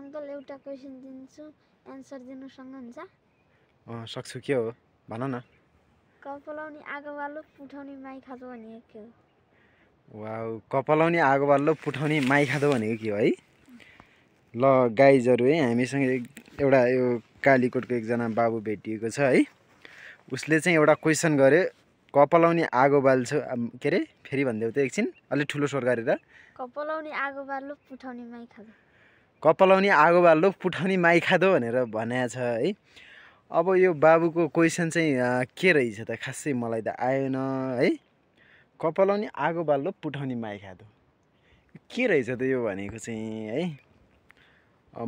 uncle एउटा question दिन्छु answer दिनु सक्नुहुन्छ सक्छु के हो भन न कपलाउने आगो बाल्लो पुठाउने माइ खाँदो भनेको के हो वा कपलाउने आगो बाल्लो पुठाउने माइ खाँदो भनेको के हो है ल गाइजहरू है हामीसँग एउटा यो कालीकोटको एकजना बाबु भेटिएको छ है उसले चाहिँ एउटा क्वेसन गर्यो कपलाउने आगो बाल्छु के अरे फेरि भनिदेऊ त एकछिन अलिक ठुलो स्वर गरेर कपलाउने आगो बाल्लो पुठाउने माइ खाँदो कपलाउने आगो बाल्लो पुठाउने माइ खाँदो भनेर भन्या छ है अब यो बाबुको क्वेसन चाहिँ के रहेछ त खासै मलाई त आएन है कपलाउने आगो बाल्लो पुठाउने माइ खाँदो के रहेछ त यो भनेको चाहिँ है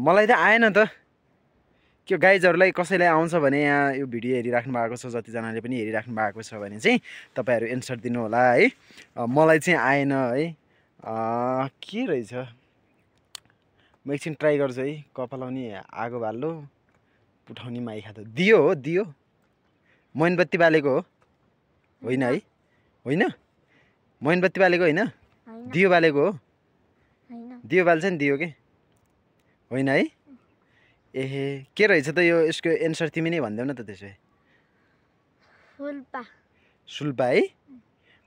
मलाई त आएन त त्यो गाइजहरूलाई कसैलाई आउँछ भने यहाँ यो भिडियो हेरिराख्नु भएको छ जतिजनाले पनि हेरिराख्नु भएको छ भने चाहिँ तपाईँहरू एन्सर दिनुहोला है मलाई चाहिँ आएन है के रहेछ म एकछिन ट्राई गर्छु है कपालाउने आगो बाल्लो पुठाउने माई खाँदो दियो हो दियो मैनबत्ती बालेको हो होइन है होइन मैनबत्ती बालेको होइन दियो बालेको हो दियो बाल्छ नि दियो के होइन है ए के रहेछ त यो यसको एन्सर तिमी नै भनिदेऊ न त त्यसो भए सुल्पा है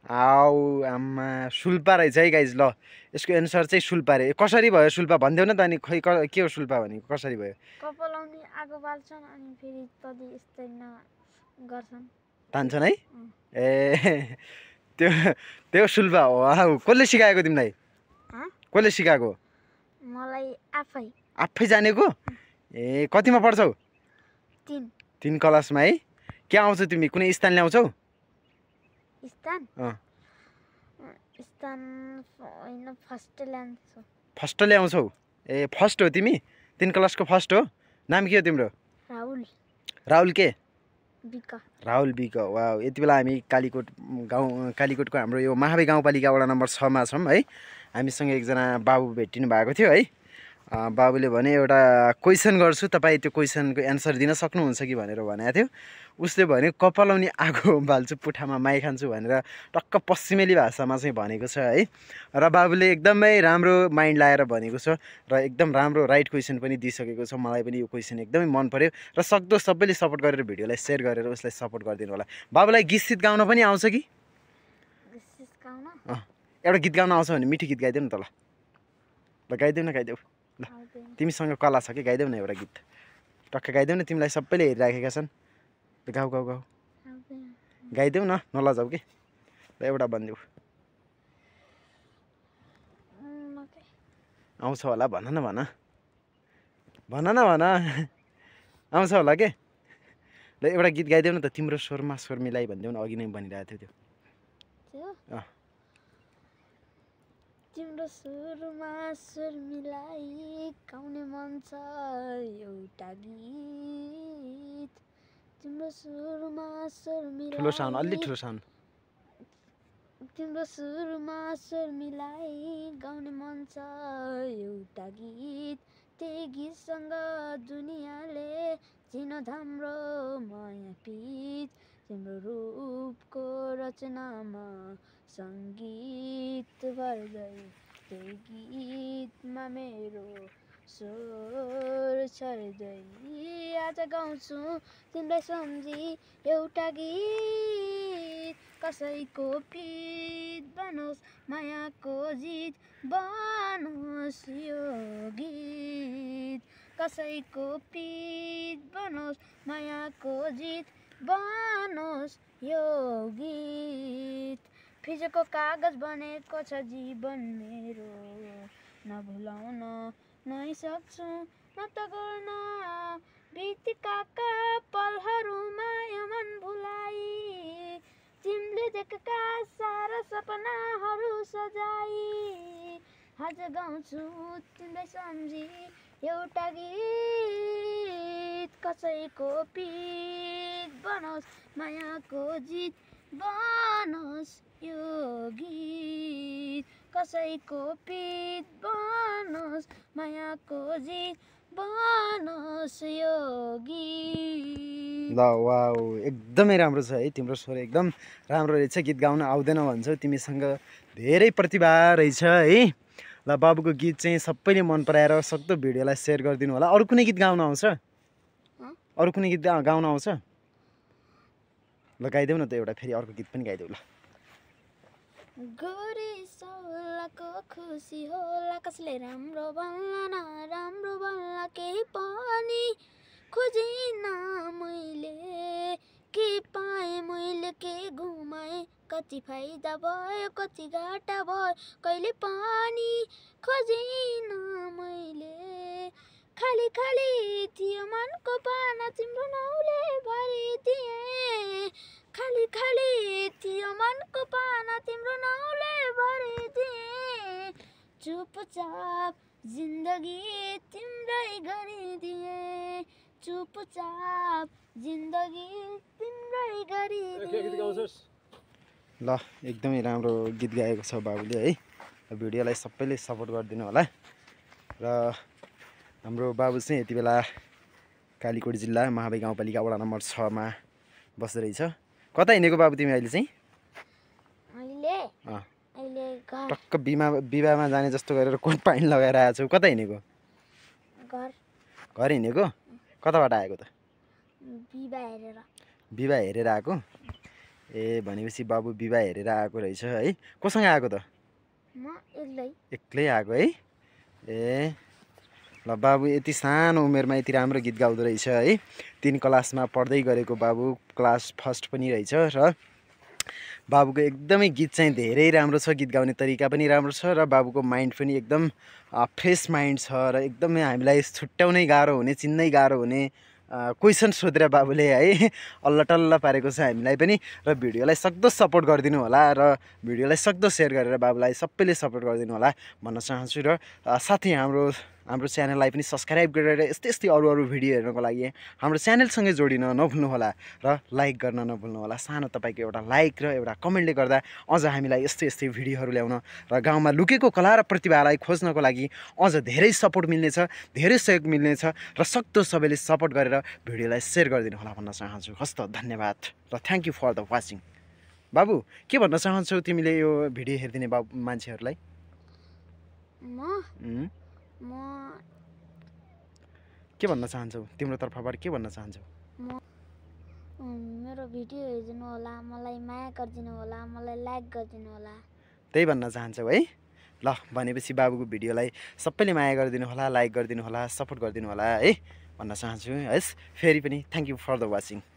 हाउ आम्मा सुल्पा रहेछ है गाइज ल यसको एन्सर चाहिँ सुल्पा रे कसरी भयो सुल्पा भनिदेऊ न त अनि खै के हो सुल्पा भनेको कसरी भयो आगो बाल्छन् अनि फेरि यस्तै गर्छन् तान्छन् है ए त्यो त्यो सुल्पा हो हाउ कसले सिकाएको तिमीलाई कसले सिकाएको मलाई आफै आफै जानेको ए कतिमा पढ्छौ तिन तिन क्लासमा है के आउँछौ तिमी कुनै स्थान ल्याउँछौ ಇಸ್ತಾನ್ इस्तान होइन फर्स्ट ल्याउँछु फर्स्ट ल्याउँछौ ए फर्स्ट हो तिमी तिन क्लासको फर्स्ट हो नाम के हो तिम्रो राहुल राहुल के राहुल बिक वा यति बेला हामी कालीकोट गाउँ कालीकोटको हाम्रो यो महावी गाउँपालिका वडा नम्बर छमा छौँ है हामीसँग एकजना बाबु भेटिनु भएको थियो है बाबुले भने एउटा क्वेसन गर्छु तपाईँ त्यो क्वेसनको एन्सर दिन सक्नुहुन्छ कि भनेर भनेको थियो उसले भन्यो आउने आगो बाल्छु पुठामा माई खान्छु भनेर टक्क पश्चिमेली भाषामा चाहिँ भनेको छ है र बाबुले एकदमै राम्रो माइन्ड लाएर भनेको छ र एकदम राम्रो राइट क्वेसन पनि दिइसकेको छ मलाई पनि यो क्वेसन एकदमै मन पऱ्यो र सक्दो सबैले सपोर्ट गरेर भिडियोलाई सेयर गरेर उसलाई सपोर्ट गरिदिनु होला बाबुलाई गीत सित गाउन पनि आउँछ कि एउटा गीत गाउन आउँछ भने मिठो गीत गाइदेऊ न त ल गाइदेऊ न गाइदेऊ ल तिमीसँग कला छ कि गाइदेऊ न एउटा गीत टक्क गाइदेऊ न तिमीलाई सबैले हेरिराखेका छन् गाउ गाउ गाउ गाइदेऊ न नलजाऊ कि ल एउटा भनिदेऊ आउँछ होला भन न भन भन न भन आउँछ होला के ल एउटा गीत गाइदेऊ न त तिम्रो स्वरमा स्वर मिलाइ भनिदेऊ न अघि नै भनिरहेको थियो त्यो अँ तिम्रो सुरमा सुर मिलाई गाउने मन छ एउटा गीत तिम्रो सुरमा सुर मिलाई अलि ठुलो तिम्रो सुरमा सुर मिलाइ गाउने मन छ एउटा गीत त्यही गीतसँग दुनियाँले चिन धाम्रो माया पित तिम्रो रूपको रचनामा सङ्गीत भर्दै त्यही गीतमा मेरो स्वर छर्दै आज गाउँछु तिमीलाई सम्झी एउटा गीत कसैको प्रित बनोस् मायाको जित बनोस् यो गीत कसैको प्रित बनोस् मायाको जित बनोस् यो गीत फिजेको कागज बनेको छ जीवन मेरो नभुलाउन नै सक्छु न त गर्न बितिकाका पलहरूमा यमन मन भुलाइ तिमीले देखेका सारा सपनाहरू सजाई आज गाउँछु तिमीलाई सम्झी एउटा गीत कसैको पित बनाओस् मायाको जित बनोस् यो गीत कसैको पित बनोस् मायाको जित बनोस् यो गीत ल एकदमै राम्रो छ है तिम्रो स्वर एकदम राम्रो रहेछ गीत गाउन आउँदैन भन्छौ तिमीसँग धेरै प्रतिभा रहेछ है ल बाबुको गीत चाहिँ सबैले मन पराएर सक्दो भिडियोलाई सेयर गरिदिनु होला अरू कुनै गीत गाउन आउँछ अरू कुनै गीत गाउन आउँछ ल गाइदेऊ न त एउटा फेरि अर्को गीत पनि गाइदेऊ ल गोरी खुसी होला कसले राम्रो बल्ला न राम्रो बल्ला केही पनि खोजिन मैले के पाएँ मैले के घुमाएँ कति फाइदा भयो कति घाटा भयो कहिले पानी खोजेँ खाली खाली थियो मनको पाना तिम्रो नौले भरिदिए दिए खाली खाली थियो मनको पाना तिम्रो नौले भरिदिए दिए चुपचाप जिन्दगी तिम्रै गरिदिए चुपचाप जिन्दगी तिम्रै गरिदिए ल एकदमै राम्रो गीत गाएको छ बाबुले है भिडियोलाई सबैले सपोर्ट गरिदिनु होला र हाम्रो बाबु चाहिँ यति बेला कालीकोट जिल्ला महाबे गाउँपालिका वडा नम्बर छमा बस्दो रहेछ कता हिँडेको बाबु तिमी अहिले चाहिँ टक्क बिमा विवाहमा जाने जस्तो गरेर कोट पानी लगाएर आएको छौ कता हिँडेको घर हिँडेको कताबाट आएको त विवाह हेरेर आएको ए भनेपछि बाबु विवाह हेरेर आएको रहेछ है कोसँग आएको त एक्लै आएको है ए ल बाबु यति सानो उमेरमा यति राम्रो गीत गाउँदो रहेछ है तिन क्लासमा पढ्दै गरेको बाबु क्लास फर्स्ट पनि रहेछ र बाबुको एकदमै गीत चाहिँ धेरै राम्रो छ गीत गाउने तरिका पनि राम्रो छ र बाबुको माइन्ड पनि एकदम फ्रेस माइन्ड छ र एकदमै हामीलाई छुट्याउनै गाह्रो हुने चिन्नै गाह्रो हुने क्वेसन सोधेर बाबुले है अल्लटल्ल पारेको छ हामीलाई पनि र भिडियोलाई सक्दो सपोर्ट गरिदिनु होला र भिडियोलाई सक्दो सेयर गरेर बाबुलाई सबैले सपोर्ट गरिदिनु होला भन्न चाहन्छु र साथै हाम्रो हाम्रो च्यानललाई पनि सब्सक्राइब गरेर यस्तै यस्तै अरू अरू भिडियो हेर्नको लागि हाम्रो च्यानलसँगै जोडिन नभुल्नुहोला र लाइक गर्न नभुल्नुहोला सानो तपाईँको एउटा लाइक र एउटा कमेन्टले गर्दा अझ हामीलाई यस्तै यस्तै भिडियोहरू ल्याउन र गाउँमा लुकेको कला र प्रतिभालाई खोज्नको लागि अझ धेरै सपोर्ट मिल्नेछ धेरै सहयोग मिल्नेछ र सक्दो सबैले सपोर्ट गरेर भिडियोलाई सेयर गरिदिनु होला भन्न चाहन्छु हस्त धन्यवाद र thank you for the watching बाबु के भन्न चाहन्छौ तिमीले यो भिडियो हेरिदिने बाबु मान्छेहरूलाई म के भन्न चाहन्छौ तिम्रो तर्फबाट के भन्न चाहन्छौ म मेरो भिडियो हेरिदिनु होला मलाई माया गरिदिनु होला मलाई लाइक गरिदिनु होला त्यही भन्न चाहन्छौ है ल भनेपछि बाबुको भिडियोलाई सबैले माया गरिदिनु होला लाइक गरिदिनु होला सपोर्ट गरिदिनु होला है भन्न चाहन्छु यस फेरि पनि thank you for the watching